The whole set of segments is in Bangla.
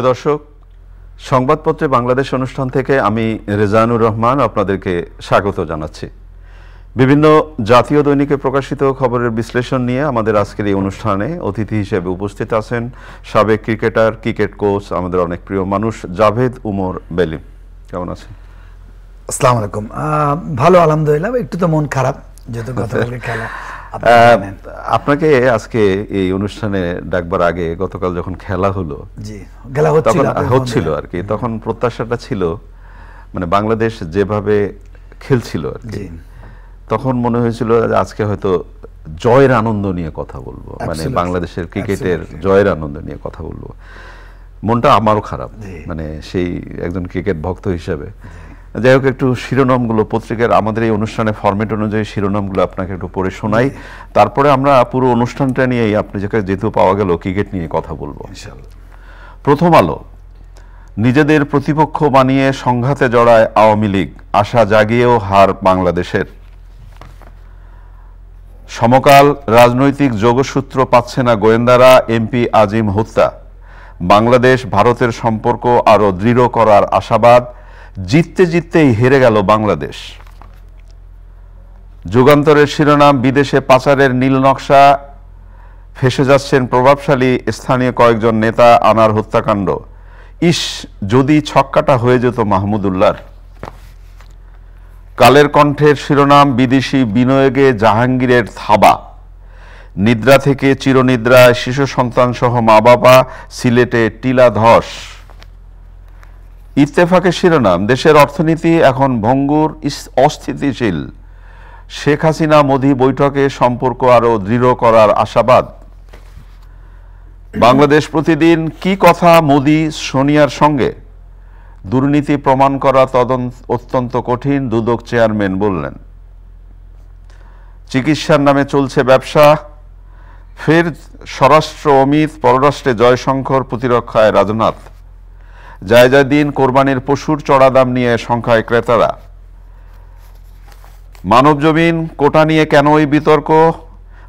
প্রিয় দর্শক সংবাদপত্রে বাংলাদেশ অনুষ্ঠান থেকে আমি রেজানুর রহমান আপনাদেরকে স্বাগত জানাচ্ছি বিভিন্ন জাতীয় দৈনিকে প্রকাশিত খবরের বিশ্লেষণ নিয়ে আমাদের আজকের এই অনুষ্ঠানে অতিথি হিসেবে উপস্থিত আছেন সাবেক ক্রিকেটার ক্রিকেট কোচ আমাদের অনেক প্রিয় মানুষ জাভেদ উমর বেলিম কেমন আছেন আসসালামু আলাইকুম ভালো আলহামদুলিল্লাহ একটু তো মন খারাপ যেহেতু গতকালকে খেলা আপনাকে আজকে এই অনুষ্ঠানে ডাকবার আগে গতকাল যখন খেলা হলো হচ্ছিল আর কি তখন প্রত্যাশাটা ছিল মানে বাংলাদেশ যেভাবে খেলছিল আর কি তখন মনে হয়েছিল আজকে হয়তো জয়ের আনন্দ নিয়ে কথা বলবো মানে বাংলাদেশের ক্রিকেটের জয়ের আনন্দ নিয়ে কথা বলবো মনটা আমারও খারাপ মানে সেই একজন ক্রিকেট ভক্ত হিসাবে যাই হোক একটু শিরোনামগুলো পত্রিকার আমাদের এই অনুষ্ঠানে ফর্মেট অনুযায়ী শিরোনামগুলো আপনাকে একটু পড়ে শোনাই তারপরে আমরা পুরো অনুষ্ঠানটা নিয়েই আপনি যেখানে যেহেতু পাওয়া গেল ক্রিকেট নিয়ে কথা বলবো প্রথম আলো নিজেদের প্রতিপক্ষ বানিয়ে সংঘাতে জড়ায় আওয়ামী লীগ আশা জাগিয়েও হার বাংলাদেশের সমকাল রাজনৈতিক যোগসূত্র পাচ্ছে না গোয়েন্দারা এমপি আজিম হত্যা বাংলাদেশ ভারতের সম্পর্ক আরও দৃঢ় করার আশাবাদ জিততে জিততেই হেরে গেল বাংলাদেশ যুগান্তরের শিরোনাম বিদেশে পাচারের নীল নকশা ফেসে যাচ্ছেন প্রভাবশালী স্থানীয় কয়েকজন নেতা আনার হত্যাকাণ্ড ইস যদি ছক্কাটা হয়ে যেত মাহমুদুল্লার কালের কণ্ঠের শিরোনাম বিদেশি বিনিয়োগে জাহাঙ্গীরের থাবা নিদ্রা থেকে চিরনিদ্রায় শিশু সন্তানসহ মা বাবা সিলেটে টিলা ধস ইত্তেফাকের শিরোনাম দেশের অর্থনীতি এখন ভঙ্গুর অস্থিতিশীল শেখ হাসিনা মোদী বৈঠকে সম্পর্ক আরও দৃঢ় করার আশাবাদ বাংলাদেশ প্রতিদিন কি কথা মোদী সোনিয়ার সঙ্গে দুর্নীতি প্রমাণ করা তদন্ত অত্যন্ত কঠিন দুদক চেয়ারম্যান বললেন চিকিৎসার নামে চলছে ব্যবসা ফের স্বরাষ্ট্র অমিত পররাষ্ট্রে জয়শঙ্কর প্রতিরক্ষায় রাজনাথ জায়জা দিন কোরবানির পশুর চড়া দাম নিয়ে সংখ্যায় ক্রেতারা মানবজমিন কোটা নিয়ে কেন ওই বিতর্ক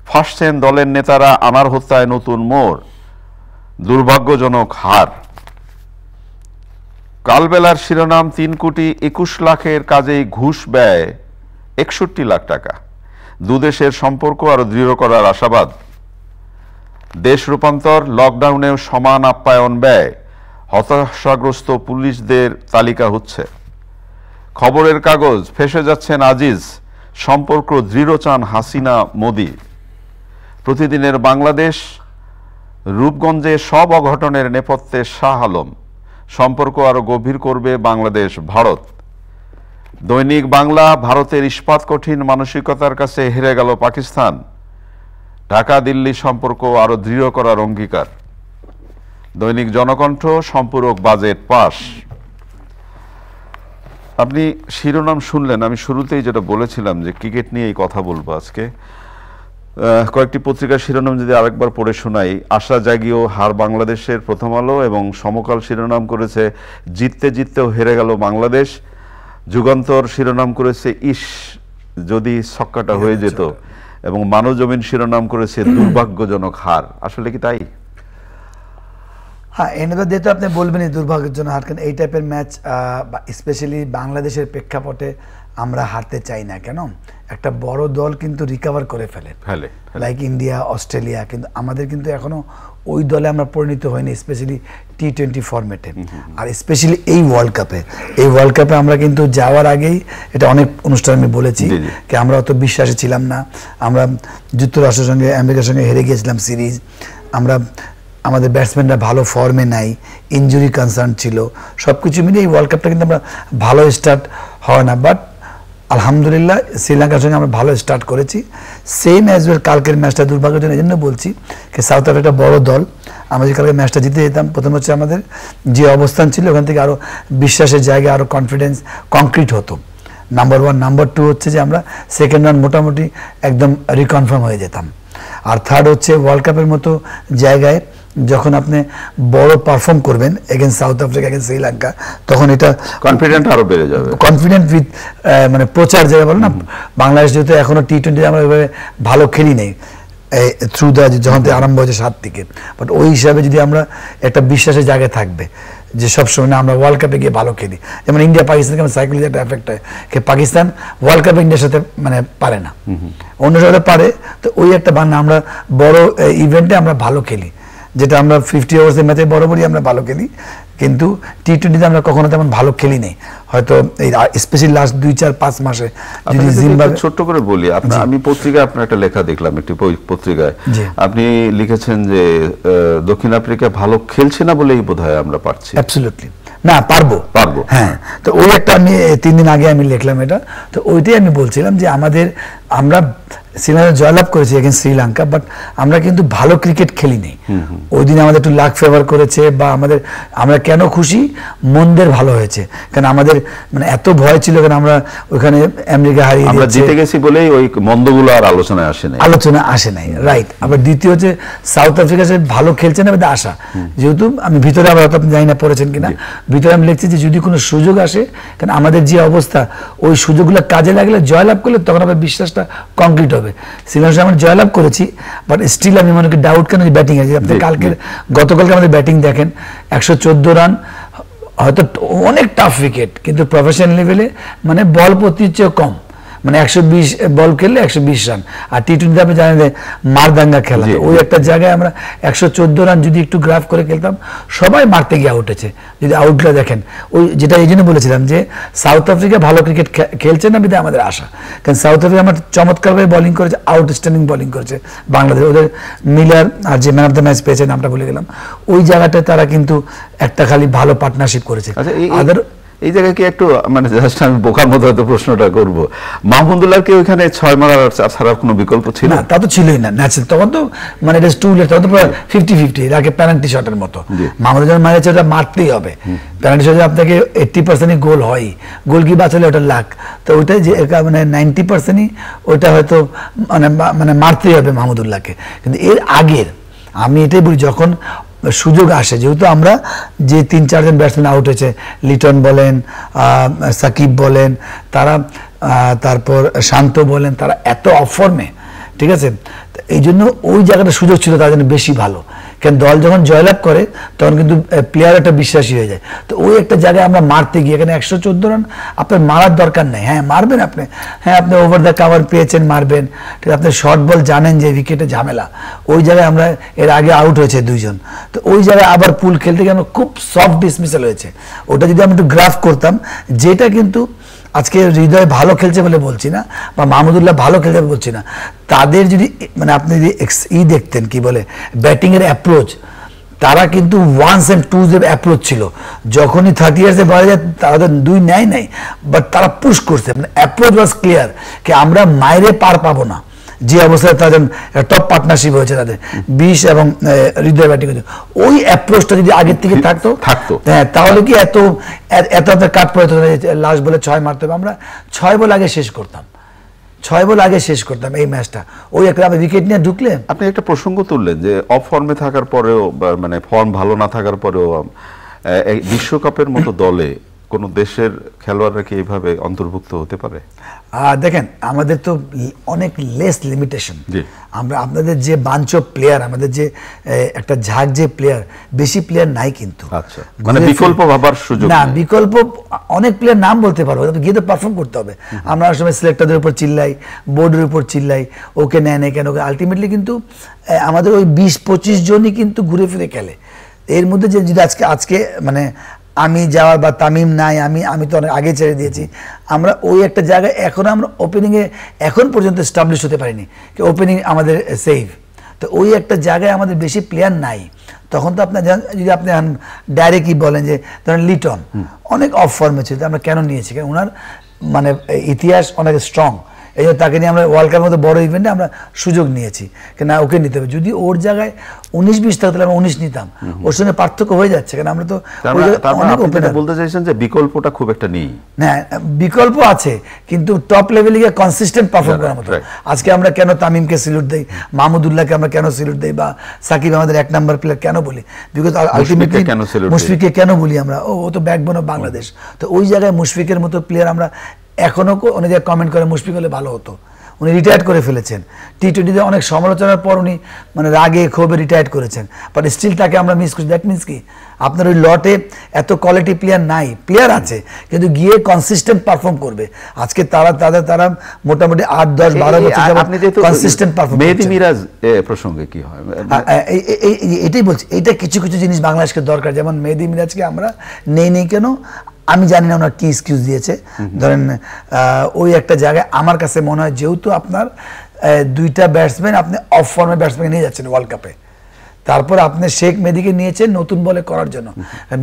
ফাঁসছেন দলের নেতারা আনার হত্যায় নতুন মোড় দুর্ভাগ্যজনক হার কালবেলার শিরোনাম তিন কোটি একুশ লাখের কাজেই ঘুষ ব্যয় একষট্টি লাখ টাকা দুদেশের সম্পর্ক আরও দৃঢ় করার আশাবাদ দেশ রূপান্তর লকডাউনেও সমান আপ্যায়ন ব্যয় হতাশাগ্রস্ত পুলিশদের তালিকা হচ্ছে খবরের কাগজ ফেসে যাচ্ছেন আজিজ সম্পর্ক দৃঢ় চান হাসিনা মোদি প্রতিদিনের বাংলাদেশ রূপগঞ্জে সব অঘটনের নেপথ্যে শাহ আলম সম্পর্ক আরও গভীর করবে বাংলাদেশ ভারত দৈনিক বাংলা ভারতের ইস্পাত কঠিন মানসিকতার কাছে হেরে গেল পাকিস্তান ঢাকা দিল্লি সম্পর্ক আরও দৃঢ় করার অঙ্গীকার দৈনিক জনকণ্ঠ সম্পূরক বাজেট পাশ আপনি শিরোনাম শুনলেন আমি শুরুতেই যেটা বলেছিলাম যে ক্রিকেট নিয়েই কথা বলবো আজকে কয়েকটি পত্রিকার শিরোনাম যদি আরেকবার পড়ে শোনাই আশা জাগিও হার বাংলাদেশের প্রথম আলো এবং সমকাল শিরোনাম করেছে জিততে জিততেও হেরে গেল বাংলাদেশ যুগান্তর শিরোনাম করেছে ইস যদি ছক্কাটা হয়ে যেত এবং মানবজমিন শিরোনাম করেছে দুর্ভাগ্যজনক হার আসলে কি তাই হ্যাঁ দিয়ে তো আপনি বলবেনই দুর্ভাগ্যের জন্য হারকেন এই টাইপের ম্যাচ স্পেশালি বাংলাদেশের প্রেক্ষাপটে আমরা হারতে চাই না কেন একটা বড় দল কিন্তু রিকাভার করে ফেলে লাইক ইন্ডিয়া অস্ট্রেলিয়া কিন্তু আমাদের কিন্তু এখনো ওই দলে আমরা পরিণত হয়নি স্পেশালি টি টোয়েন্টি ফর্মেটে আর স্পেশালি এই ওয়ার্ল্ড কাপে এই ওয়ার্ল্ড কাপে আমরা কিন্তু যাওয়ার আগেই এটা অনেক অনুষ্ঠান আমি বলেছি যে আমরা অত বিশ্বাসী ছিলাম না আমরা যুক্তরাষ্ট্রের সঙ্গে আমেরিকার সঙ্গে হেরে গিয়েছিলাম সিরিজ আমরা আমাদের ব্যাটসম্যানরা ভালো ফর্মে নাই ইঞ্জুরি কনসার্ন ছিল সব কিছু মিলে এই ওয়ার্ল্ড কাপটা কিন্তু আমরা ভালো স্টার্ট হয় না বাট আলহামদুলিল্লাহ শ্রীলঙ্কার সঙ্গে আমরা ভালো স্টার্ট করেছি সেম অ্যাজ ওয়েল কালকের ম্যাচটা দুর্ভাগ্যের জন্য এই জন্য বলছি যে সাউথ আফ্রিকা বড় দল আমরা যে কালকে ম্যাচটা জিতে যেতাম প্রথম হচ্ছে আমাদের যে অবস্থান ছিল ওখান থেকে আরও বিশ্বাসের জায়গায় আরও কনফিডেন্স কংক্রিট হতো নাম্বার ওয়ান নাম্বার টু হচ্ছে যে আমরা সেকেন্ড রান মোটামুটি একদম রিকনফার্ম হয়ে যেতাম আর থার্ড হচ্ছে ওয়ার্ল্ড কাপের মতো জায়গায় যখন আপনি বড় পারফর্ম করবেন again South Africa again Sri Lanka তখন এটা কনফিডেন্ট আরো বেড়ে যাবে কনফিডেন্ট উইথ মানে প্রচার যেটা বলে না বাংলাদেশ যেহেতু এখনো টি টোয়েন্টি আমরা ওইভাবে ভালো খেলি নেই থ্রু দ্য যখন আরম্ভ হয়েছে সাত থেকে বাট ওই হিসাবে যদি আমরা একটা বিশ্বাসের জায়গায় থাকবে যে সবসময় না আমরা ওয়ার্ল্ড কাপে গিয়ে ভালো খেলি যেমন ইন্ডিয়া পাকিস্তানকে আমার সাইকোলজি একটা এফেক্ট হয় পাকিস্তান ওয়ার্ল্ড কাপে ইন্ডিয়ার সাথে মানে পারে না অন্য সাথে পারে তো ওই একটা বান্না আমরা বড় ইভেন্টে আমরা ভালো খেলি যেটা আমরা ফিফটি ওভার্সের ম্যাচে বরাবরই আমরা ভালো খেলি কিন্তু টি টোয়েন্টিতে আমরা কখনো তেমন ভালো খেলি নেই হয়তো এই স্পেশালি লাস্ট দুই চার পাঁচ মাসে যদি জিম্বাবুয়ে ছোট্ট করে বলি আমি পত্রিকায় আপনার একটা লেখা দেখলাম একটি পত্রিকায় আপনি লিখেছেন যে দক্ষিণ আফ্রিকা ভালো খেলছে না বলেই বোধহয় আমরা পারছি অ্যাবসলিউটলি না পারবো পারবো হ্যাঁ তো ওই একটা আমি তিন দিন আগে আমি লিখলাম এটা তো ওইটাই আমি বলছিলাম যে আমাদের আমরা সিনারা জয়লাভ করেছে এগেন শ্রীলঙ্কা বাট আমরা কিন্তু ভালো ক্রিকেট খেলিনি ওই দিন আমাদের একটু লাক ফেভার করেছে বা আমাদের আমরা কেন খুশি মন্দের ভালো হয়েছে কারণ আমাদের মানে এত ভয় ছিল কারণ আমরা ওখানে আমেরিকা হারিয়ে আমরা জিতে গেছি বলেই ওই মন্দগুলো আর আলোচনায় আসে নাই আলোচনা আসে নাই রাইট আবার দ্বিতীয় হচ্ছে সাউথ আফ্রিকা সে ভালো খেলছে না আশা যেহেতু আমি ভিতরে আবার আপনি জানি না পড়েছেন কিনা ভিতরে আমি লিখছি যে যদি কোনো সুযোগ আসে কারণ আমাদের যে অবস্থা ওই সুযোগগুলো কাজে লাগলে জয়লাভ করলে তখন আবার বিশ্বাসটা কংক্রিট হবে হবে শ্রীলঙ্কা আমরা জয়লাভ করেছি বাট স্টিল আমি মনে করি ডাউট কেন যে ব্যাটিং আছে আপনি কালকে গতকালকে আমাদের ব্যাটিং দেখেন একশো রান হয়তো অনেক টাফ উইকেট কিন্তু প্রফেশনাল লেভেলে মানে বল প্রতি কম মানে একশো বিশ বল খেললে একশো বিশ রান আর টি টোয়েন্টি আপনি জানেন যে মারদাঙ্গা খেলা ওই একটা জায়গায় আমরা একশো চোদ্দ রান যদি একটু গ্রাফ করে খেলতাম সবাই মারতে গিয়ে আউট হয়েছে যদি আউটগুলো দেখেন ওই যেটা এই জন্য বলেছিলাম যে সাউথ আফ্রিকা ভালো ক্রিকেট খেলছে না বিধায় আমাদের আশা কারণ সাউথ আফ্রিকা আমার চমৎকারভাবে বলিং করেছে আউটস্ট্যান্ডিং বলিং করেছে বাংলাদেশ ওদের মিলার আর যে ম্যান অফ দ্য ম্যাচ পেয়েছে নামটা বলে গেলাম ওই জায়গাটায় তারা কিন্তু একটা খালি ভালো পার্টনারশিপ করেছে আদার আচ্ছা, এই জায়গায় কি একটু মানে জাস্ট আমি বোকার মতো হয়তো প্রশ্নটা করব মাহমুদুল্লাহ কি ওইখানে ছয় মারার ছাড়া কোনো বিকল্প ছিল না তা তো ছিলই না ন্যাচারাল তখন তো মানে এটা টু লেট তখন তো ফিফটি ফিফটি আগে পেনাল্টি শটের মতো মাহমুদ যখন মারেছে ওটা মারতেই হবে পেনাল্টি শটে আপনাকে এইটটি পার্সেন্টই গোল হয় গোল কি বাঁচালে ওটা লাখ তো ওইটাই যে মানে নাইনটি পার্সেন্টই ওইটা হয়তো মানে মানে মারতেই হবে মাহমুদুল্লাহকে কিন্তু এর আগের আমি এটাই বলি যখন সুযোগ আসে যেহেতু আমরা যে তিন চারজন ব্যাটসম্যান আউট হয়েছে লিটন বলেন সাকিব বলেন তারা তারপর শান্ত বলেন তারা এত অফর্মে ঠিক আছে এই জন্য ওই জায়গাটা সুযোগ ছিল তাদের জন্য বেশি ভালো কারণ দল যখন জয়লাভ করে তখন কিন্তু প্লেয়ার একটা বিশ্বাসী হয়ে যায় তো ওই একটা জায়গায় আমরা মারতে গিয়ে এখানে একশো চোদ্দো রান আপনার মারার দরকার নেই হ্যাঁ মারবেন আপনি হ্যাঁ আপনি ওভার দ্য কাভার পেয়েছেন মারবেন ঠিক আপনি শর্ট বল জানেন যে উইকেটে ঝামেলা ওই জায়গায় আমরা এর আগে আউট হয়েছে দুইজন তো ওই জায়গায় আবার পুল খেলতে গিয়ে আমরা খুব সফট ডিসমিসাল হয়েছে ওটা যদি আমি একটু গ্রাফ করতাম যেটা কিন্তু আজকে হৃদয় ভালো খেলছে বলে বলছি না বা মাহমুদুল্লাহ ভালো খেলছে বলছি না তাদের যদি মানে আপনি যদি ই দেখতেন কি বলে ব্যাটিংয়ের অ্যাপ্রোচ তারা কিন্তু ওয়ানস অ্যান্ড টু যে অ্যাপ্রোচ ছিল যখনই থার্টি ইয়ার্সে বলা যায় তাদের দুই নেয় নাই বাট তারা পুশ করছে মানে অ্যাপ্রোচ ওয়াজ ক্লিয়ার কি আমরা মাইরে পার পাবো না যে অবস্থায় তাদের টপ পার্টনারশিপ হয়েছে তাদের বিষ এবং হৃদয় ব্যাটিং হয়েছে ওই অ্যাপ্রোচটা যদি আগের থেকে হ্যাঁ, থাকতো থাকতো হ্যাঁ তাহলে কি এত এত এত কাট পড়ে লাস্ট বলে ছয় মারতে হবে আমরা ছয় বল আগে শেষ করতাম ছয় বল আগে শেষ করতাম এই ম্যাচটা ওই একটা আমি উইকেট নিয়ে ঢুকলে আপনি একটা প্রসঙ্গ তুললেন যে অফ ফর্মে থাকার পরেও মানে ফর্ম ভালো না থাকার পরেও বিশ্বকাপের মতো দলে কোনো দেশের খেলোয়াড়রা কি এইভাবে অন্তর্ভুক্ত হতে পারে দেখেন আমাদের তো অনেক লেস লিমিটেশন আমরা আপনাদের যে বাঞ্চ প্লেয়ার আমাদের যে একটা ঝাঁক যে প্লেয়ার বেশি প্লেয়ার নাই কিন্তু আচ্ছা। মানে বিকল্প ভাবার সুযোগ না বিকল্প অনেক প্লেয়ার নাম বলতে পারবো গিয়ে তো পারফর্ম করতে হবে আমরা অনেক সময় সিলেক্টরদের উপর চিল্লাই বোর্ডের উপর চিল্লাই ওকে নেয় নেয় কেন ওকে আলটিমেটলি কিন্তু আমাদের ওই বিশ পঁচিশ জনই কিন্তু ঘুরে ফিরে খেলে এর মধ্যে যে যদি আজকে আজকে মানে আমি যাওয়ার বা তামিম নাই আমি আমি তো অনেক আগে ছেড়ে দিয়েছি আমরা ওই একটা জায়গায় এখনও আমরা ওপেনিংয়ে এখন পর্যন্ত স্টাবলিশ হতে পারিনি কি ওপেনিং আমাদের সেফ তো ওই একটা জায়গায় আমাদের বেশি প্লেয়ার নাই তখন তো আপনার যদি আপনি ডাইরেক্টই বলেন যে ধরেন লিটন অনেক অফ ফর্মে ছিল আমরা কেন নিয়েছি কারণ ওনার মানে ইতিহাস অনেক স্ট্রং এই জন্য তাকে নিয়ে আমরা ওয়ার্ল্ড কাপের মতো বড় ইভেন্টে আমরা সুযোগ নিয়েছি না ওকে নিতে হবে যদি ওর জায়গায় উনিশ বিশ থাকতো আমরা উনিশ নিতাম ওর সঙ্গে পার্থক্য হয়ে যাচ্ছে কেন আমরা তো মানে বলতে চাইছেন যে বিকল্পটা খুব একটা নেই হ্যাঁ বিকল্প আছে কিন্তু টপ লেভেলে গিয়ে কনসিস্টেন্ট পারফর্ম করার মতো আজকে আমরা কেন তামিমকে সিলুট দিই মাহমুদুল্লাহকে আমরা কেন সিলুট দিই বা সাকিব আমাদের এক নাম্বার প্লেয়ার কেন বলি বিকজ আলটিমেটলি মুশফিককে কেন বলি আমরা ও তো ব্যাকবোন অফ বাংলাদেশ তো ওই জায়গায় মুশফিকের মতো প্লেয়ার আমরা এখনও উনি যে কমেন্ট করে মুশফিক হলে ভালো হতো উনি রিটায়ার করে ফেলেছেন টি টোয়েন্টিতে অনেক সমালোচনার পর উনি মানে রাগে ক্ষোভে রিটায়ার করেছেন বাট স্টিল তাকে আমরা মিস করছি দ্যাট মিনস কি আপনার ওই লটে এত কোয়ালিটি প্লেয়ার নাই প্লেয়ার আছে কিন্তু গিয়ে কনসিস্টেন্ট পারফর্ম করবে আজকে তারা তাদের তারা মোটামুটি আট দশ বারো বছর কনসিস্টেন্ট পারফর্ম মেহেদি মিরাজ প্রসঙ্গে কি হয় এটাই বলছি এটা কিছু কিছু জিনিস বাংলাদেশকে দরকার যেমন মেহেদি মিরাজকে আমরা নেই নেই কেন আমি জানি না ওনার কি এক্সকিউজ দিয়েছে ধরেন ওই একটা জায়গায় আমার কাছে মনে হয় যেহেতু আপনার দুইটা ব্যাটসম্যান আপনি অফ ফর্মে ব্যাটসম্যান নিয়ে যাচ্ছেন ওয়ার্ল্ড কাপে তারপর আপনি শেখ মেদিকে নিয়েছেন নতুন বলে করার জন্য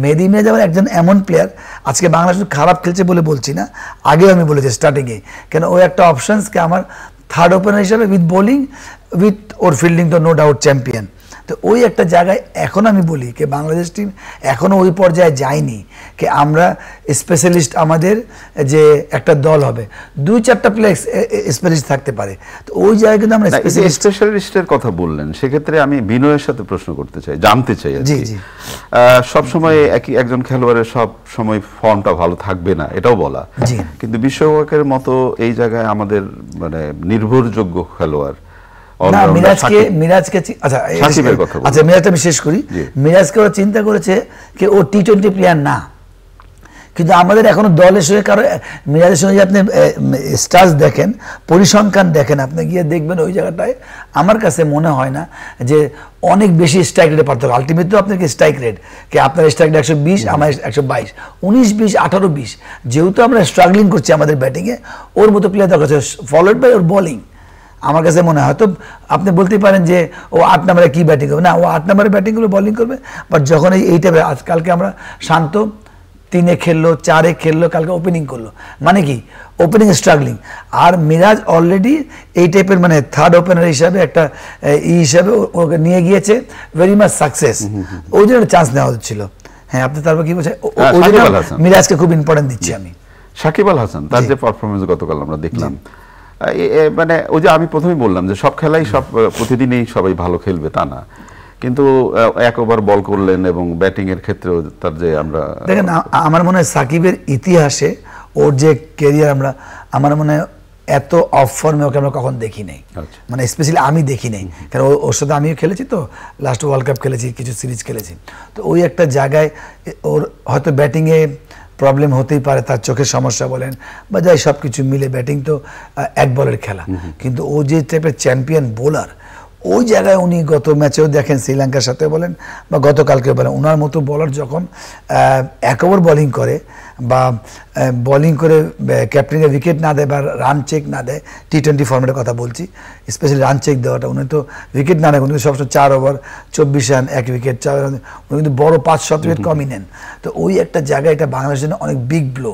মেদি মেয়ে যেমন একজন এমন প্লেয়ার আজকে বাংলাদেশ খারাপ খেলছে বলে বলছি না আগেও আমি বলেছি স্টার্টিংয়ে কেন ওই একটা অপশানসকে আমার থার্ড ওপেনার হিসাবে উইথ বোলিং উইথ ওর ফিল্ডিং তো নো ডাউট চ্যাম্পিয়ন তো ওই একটা জায়গায় এখন আমি বলি যে বাংলাদেশ টিম এখনও ওই পর্যায়ে যায়নি যে আমরা স্পেশালিস্ট আমাদের যে একটা দল হবে দুই চারটা প্লেয়ার স্পেশালিস্ট থাকতে পারে তো ওই জায়গায় কিন্তু আমরা স্পেশালিস্টের কথা বললেন সেক্ষেত্রে আমি বিনয়ের সাথে প্রশ্ন করতে চাই জানতে চাই জি জি সবসময় একই একজন খেলোয়াড়ের সব সময় ফর্মটা ভালো থাকবে না এটাও বলা কিন্তু বিশ্বকাপের মতো এই জায়গায় আমাদের মানে নির্ভরযোগ্য খেলোয়াড় আচ্ছা, আচ্ছা, আমাদের এখনো দলের সঙ্গে কারো মিরাজের সঙ্গে আপনি স্টার্স দেখেন পরিসংখ্যান দেখেন আপনি গিয়ে দেখবেন ওই জায়গাটায় আমার কাছে মনে হয় না যে অনেক বেশি স্ট্রাইক রেটে পার্থক্য আলটিমেট তো আপনাকে স্ট্রাইক রেট কে আপনার স্ট্রাইক রেট একশো বিশ আমার একশো বাইশ উনিশ বিশ আঠারো বিশ যেহেতু আমরা স্ট্রাগলিং করছি আমাদের ব্যাটিংয়ে ওর মতো প্লেয়ার দরকার ফলোড বাই ওর বলিং আমার কাছে মনে হয় তো আপনি বলতেই পারেন যে ও আট নম্বরে কী ব্যাটিং করবে না ও আট নম্বরে করবে বলিং করবে বাট যখন এই এইটা আজকালকে আমরা শান্ত তিনে খেললো চারে খেললো কালকে ওপেনিং করলো মানে কি ওপেনিং স্ট্রাগলিং আর মিরাজ অলরেডি এই টাইপের মানে থার্ড ওপেনার হিসাবে একটা ই হিসাবে ওকে নিয়ে গিয়েছে ভেরি মাচ সাকসেস ওই জন্য চান্স নেওয়া হচ্ছিল হ্যাঁ আপনি তারপর কি বলছেন হ্যাঁ, ওই জন্য মিরাজকে খুব ইম্পর্টেন্ট দিচ্ছি আমি সাকিব আল হাসান তার যে পারফরমেন্স গতকাল আমরা দেখলাম মানে ওই যে আমি প্রথমে বললাম যে সব খেলাই সব প্রতিদিনই সবাই ভালো খেলবে তা না কিন্তু এক ওভার বল করলেন এবং ব্যাটিং এর ক্ষেত্রেও তার যে আমরা দেখেন আমার মনে হয় সাকিবের ইতিহাসে ওর যে কেরিয়ার আমরা আমার মনে হয় এত অফ ফর্মে ওকে আমরা কখন দেখি নাই আচ্ছা। মানে স্পেশালি আমি দেখি নাই কারণ ওর সাথে আমিও খেলেছি তো লাস্ট ওয়ার্ল্ড কাপ খেলেছি কিছু সিরিজ খেলেছি তো ওই একটা জায়গায় ওর হয়তো ব্যাটিংয়ে প্রবলেম হতেই পারে তার চোখের সমস্যা বলেন বা যাই সব কিছু মিলে ব্যাটিং তো এক বলের খেলা কিন্তু ও যে টাইপের চ্যাম্পিয়ন বোলার ওই জায়গায় উনি গত ম্যাচেও দেখেন শ্রীলঙ্কার সাথে বলেন বা গতকালকে বলেন ওনার মতো বলার যখন এক ওভার বলিং করে বা বোলিং করে ক্যাপ্টেনকে উইকেট না দেয় বা রান চেক না দেয় টি টোয়েন্টি ফর্মেটের কথা বলছি স্পেশালি রান চেক দেওয়াটা উনি তো উইকেট না নেয় কিন্তু সবসময় চার ওভার চব্বিশ রান এক উইকেট চার রান উনি কিন্তু বড় পাঁচ শত উইকেট কমই নেন তো ওই একটা জায়গায় এটা বাংলাদেশের জন্য অনেক বিগ ব্লো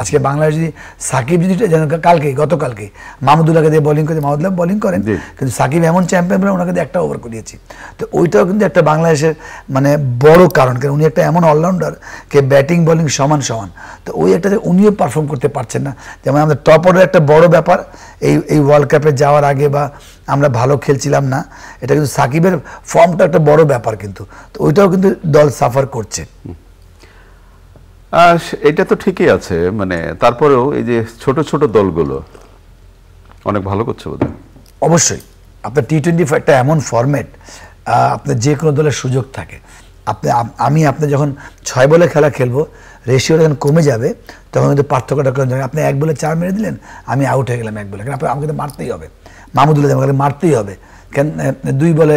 আজকে বাংলাদেশ যদি সাকিব যদি যেন কালকে গতকালকে মাহমুদুল্লাহকে দিয়ে বোলিং করে মাহমুদুল্লাহ বোলিং করেন কিন্তু সাকিব এমন চ্যাম্পিয়ন বলে ওনাকে দিয়ে একটা ওভার করিয়েছি তো ওইটাও কিন্তু একটা বাংলাদেশের মানে বড় কারণ কারণ উনি একটা এমন অলরাউন্ডার কে ব্যাটিং বোলিং সমান সমান তো ওই একটাতে উনিও পারফর্ম করতে পারছেন না যেমন আমাদের টপ অর্ডার একটা বড় ব্যাপার এই এই ওয়ার্ল্ড কাপে যাওয়ার আগে বা আমরা ভালো খেলছিলাম না এটা কিন্তু সাকিবের ফর্মটা একটা বড় ব্যাপার কিন্তু তো ওইটাও কিন্তু দল সাফার করছে এটা তো ঠিকই আছে মানে তারপরেও এই যে ছোট ছোট দলগুলো অনেক ভালো করছে বোধ অবশ্যই আপনার টি টোয়েন্টি একটা এমন ফর্ম্যাট আপনার যে কোনো দলের সুযোগ থাকে আপনি আমি আপনি যখন ছয় বলে খেলা খেলবো রেশিও যখন কমে যাবে তখন কিন্তু পার্থক্যটা কমে যাবে আপনি এক বলে চার মেরে দিলেন আমি আউট হয়ে গেলাম এক বলে কারণ আমাকে তো মারতেই হবে মাহমুদুল্লাহ আমাকে মারতেই হবে কেন দুই বলে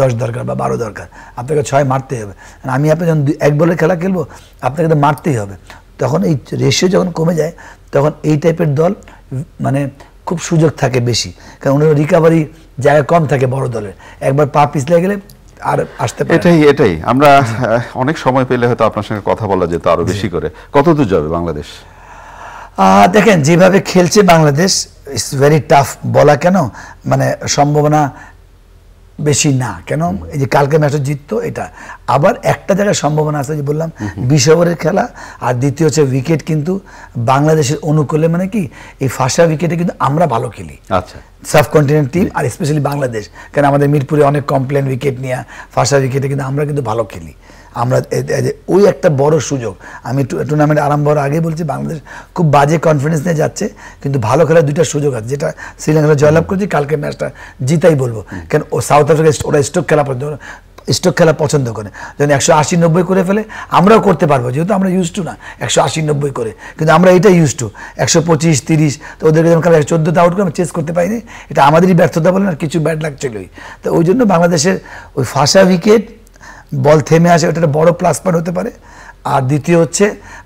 দশ দরকার বা বারো দরকার আপনাকে ছয় মারতেই হবে আমি আপনি যখন এক বলে খেলা খেলবো আপনাকে তো মারতেই হবে তখন এই রেশিও যখন কমে যায় তখন এই টাইপের দল মানে খুব সুযোগ থাকে বেশি কারণ ওনার রিকাভারি জায়গা কম থাকে বড় দলের একবার পা পিছলে গেলে আর আসতে পারে এটাই এটাই আমরা অনেক সময় পেলে হয়তো আপনার সঙ্গে কথা বলা যেত আরো বেশি করে কত দূর যাবে বাংলাদেশ দেখেন যেভাবে খেলছে বাংলাদেশ ইটস ভেরি টাফ বলা কেন মানে সম্ভাবনা বেশি না কেন এই যে কালকে ম্যাচটা জিততো এটা আবার একটা জায়গায় সম্ভাবনা আছে যে বললাম বিশ ওভারের খেলা আর দ্বিতীয় হচ্ছে উইকেট কিন্তু বাংলাদেশের অনুকূলে মানে কি এই ফাঁসা উইকেটে কিন্তু আমরা ভালো খেলি আচ্ছা সাফ কন্টিনেন্ট টিম আর স্পেশালি বাংলাদেশ কারণ আমাদের মিরপুরে অনেক কমপ্লেন উইকেট নিয়ে ফাঁসা উইকেটে কিন্তু আমরা কিন্তু ভালো খেলি আমরা ওই একটা বড় সুযোগ আমি টুর্নামেন্ট আরম্ভ হওয়ার আগে বলছি বাংলাদেশ খুব বাজে কনফিডেন্স নিয়ে যাচ্ছে কিন্তু ভালো খেলার দুইটা সুযোগ আছে যেটা শ্রীলঙ্কা জয়লাভ করেছি কালকে ম্যাচটা জিতাই বলবো কেন ও সাউথ আফ্রিকা ওরা স্টোক খেলা পছন্দ স্টোক খেলা পছন্দ করে যেন একশো আশি নব্বই করে ফেলে আমরাও করতে পারবো যেহেতু আমরা ইউজ টু না একশো আশি নব্বই করে কিন্তু আমরা এটা ইউজ টু একশো পঁচিশ তিরিশ তো ওদেরকে যেমন খেলা চোদ্দোতে আউট করে আমরা চেস করতে পারিনি এটা আমাদেরই ব্যর্থতা বলেন আর কিছু ব্যাড লাগছিলই তো ওই জন্য বাংলাদেশের ওই ফাঁসা উইকেট বল থেমে আসে ওটা একটা বড় প্লাস পয়েন্ট হতে পারে আর দ্বিতীয় হচ্ছে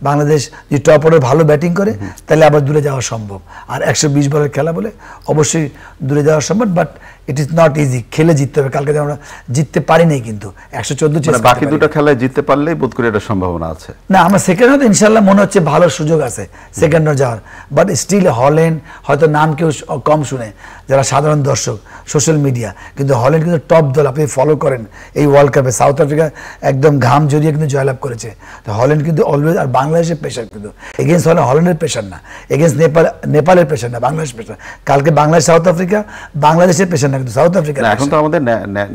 বাংলাদেশ যদি টপ অর্ডার ভালো ব্যাটিং করে তাহলে আবার দূরে যাওয়া সম্ভব আর একশো বিশ বলের খেলা বলে অবশ্যই দূরে যাওয়া সম্ভব but it is not easy খেলে জিততে হবে কালকে আমরা জিততে পারি নাই কিন্তু একশো চোদ্দো মানে বাকি দুটো খেলায় জিততে পারলেই বোধ করি এটা সম্ভাবনা আছে না আমার সেকেন্ড হতে ইনশাল্লাহ মনে হচ্ছে ভালো সুযোগ আছে সেকেন্ড যাওয়ার বাট স্টিল হল্যান্ড হয়তো নাম কেউ কম শুনে যারা সাধারণ দর্শক সোশ্যাল মিডিয়া কিন্তু হল্যান্ড কিন্তু টপ দল আপনি ফলো করেন এই ওয়ার্ল্ড কাপে সাউথ আফ্রিকা একদম ঘাম জড়িয়ে কিন্তু জয়লাভ করেছে তো হল্যান্ড কিন্তু অলওয়েজ আর বাংলাদেশের প্রেশার কিন্তু এগেনস্ট হল্যান্ড হল্যান্ডের প্রেশার না এগেনস্ট নেপাল নেপালের প্রেশার না বাংলাদেশ প্রেশার কালকে বাংলাদেশ সাউথ আফ্রিকা বাংলাদেশের প্রেশার না না সাউথ আফ্রিকা এখন তো আমাদের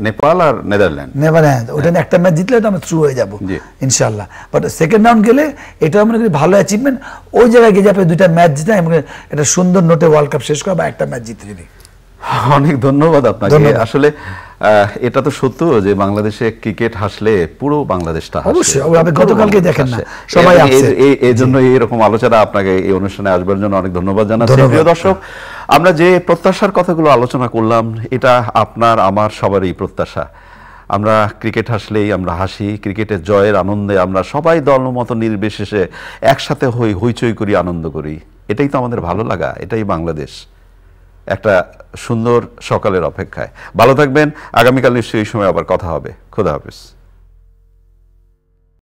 নেপাল আর নেদারল্যান্ড নেদারল্যান্ড ওটা একটা ম্যাচ জিতলে তো আমরা থ্রু হয়ে যাবো ইনশাল্লাহ বাট সেকেন্ড রাউন্ড গেলে এটা মনে করি ভালো অ্যাচিভমেন্ট ওই জায়গায় গিয়ে যাবে দুইটা ম্যাচ জিতে একটা সুন্দর নোটে ওয়ার্ল্ড কাপ শেষ করা বা একটা ম্যাচ জিতে যদি অনেক ধন্যবাদ আপনাকে আসলে এটা তো সত্য যে বাংলাদেশে ক্রিকেট হাসলে পুরো বাংলাদেশটা অবশ্যই গতকালকে দেখেন না সবাই আছে এই জন্য এরকম আলোচনা আপনাকে এই অনুষ্ঠানে আসবার জন্য অনেক ধন্যবাদ জানাচ্ছি প্রিয় দর্শক আমরা যে প্রত্যাশার কথাগুলো আলোচনা করলাম এটা আপনার আমার সবারই প্রত্যাশা আমরা ক্রিকেট হাসলেই আমরা হাসি ক্রিকেটের জয়ের আনন্দে আমরা সবাই দলমত নির্বিশেষে একসাথে হই হইচই করি আনন্দ করি এটাই তো আমাদের ভালো লাগা এটাই বাংলাদেশ একটা সুন্দর সকালের অপেক্ষায় ভালো থাকবেন আগামীকাল নিশ্চয়ই এই সময় আবার কথা হবে খোদা হাফিজ